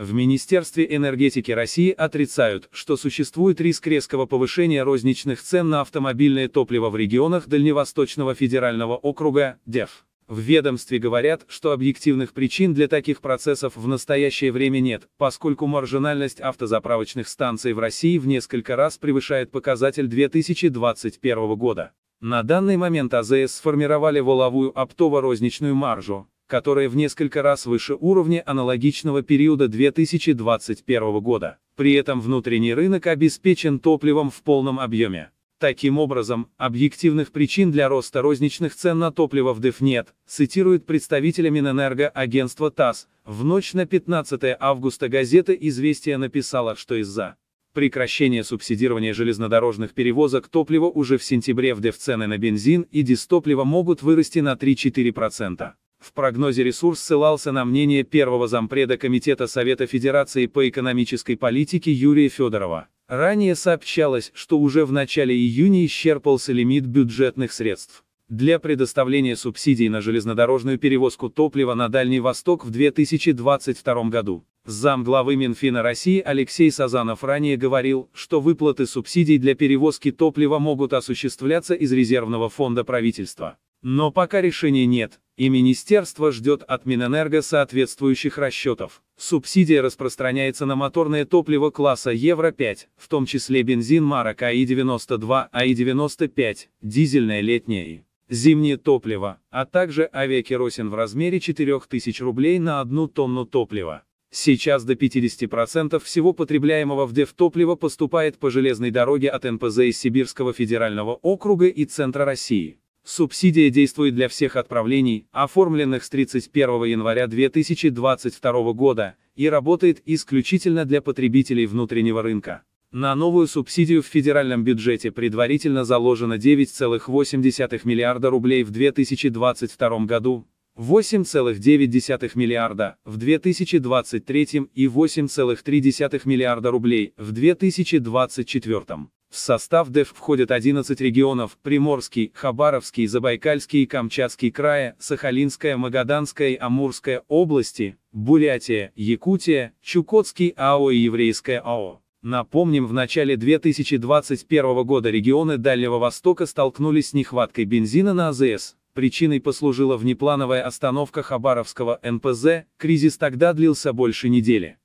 В Министерстве энергетики России отрицают, что существует риск резкого повышения розничных цен на автомобильное топливо в регионах Дальневосточного федерального округа, ДЕФ. В ведомстве говорят, что объективных причин для таких процессов в настоящее время нет, поскольку маржинальность автозаправочных станций в России в несколько раз превышает показатель 2021 года. На данный момент АЗС сформировали воловую оптово-розничную маржу, которое в несколько раз выше уровня аналогичного периода 2021 года. При этом внутренний рынок обеспечен топливом в полном объеме. Таким образом, объективных причин для роста розничных цен на топливо в ДЭФ нет, цитирует представителя Минэнергоагентства ТАСС. В ночь на 15 августа газета «Известия» написала, что из-за прекращения субсидирования железнодорожных перевозок топлива уже в сентябре в ДЭФ цены на бензин и дистопливо могут вырасти на 3-4%. В прогнозе ресурс ссылался на мнение первого зампреда Комитета Совета Федерации по экономической политике Юрия Федорова. Ранее сообщалось, что уже в начале июня исчерпался лимит бюджетных средств. Для предоставления субсидий на железнодорожную перевозку топлива на Дальний Восток в 2022 году. Зам главы Минфина России Алексей Сазанов ранее говорил, что выплаты субсидий для перевозки топлива могут осуществляться из резервного фонда правительства. Но пока решения нет, и министерство ждет от Минэнерго соответствующих расчетов. Субсидия распространяется на моторное топливо класса Евро-5, в том числе бензин марок АИ-92, АИ-95, дизельное летнее и зимнее топливо, а также авиакеросин в размере 4000 рублей на одну тонну топлива. Сейчас до 50% всего потребляемого в топлива поступает по железной дороге от НПЗ из Сибирского федерального округа и центра России. Субсидия действует для всех отправлений, оформленных с 31 января 2022 года, и работает исключительно для потребителей внутреннего рынка. На новую субсидию в федеральном бюджете предварительно заложено 9,8 миллиарда рублей в 2022 году, 8,9 миллиарда в 2023 и 8,3 миллиарда рублей в 2024. В состав ДЭФ входят 11 регионов – Приморский, Хабаровский, Забайкальский и Камчатский края, Сахалинская, Магаданская и Амурская области, Бурятия, Якутия, Чукотский АО и Еврейское АО. Напомним, в начале 2021 года регионы Дальнего Востока столкнулись с нехваткой бензина на АЗС, Причиной послужила внеплановая остановка Хабаровского НПЗ, кризис тогда длился больше недели.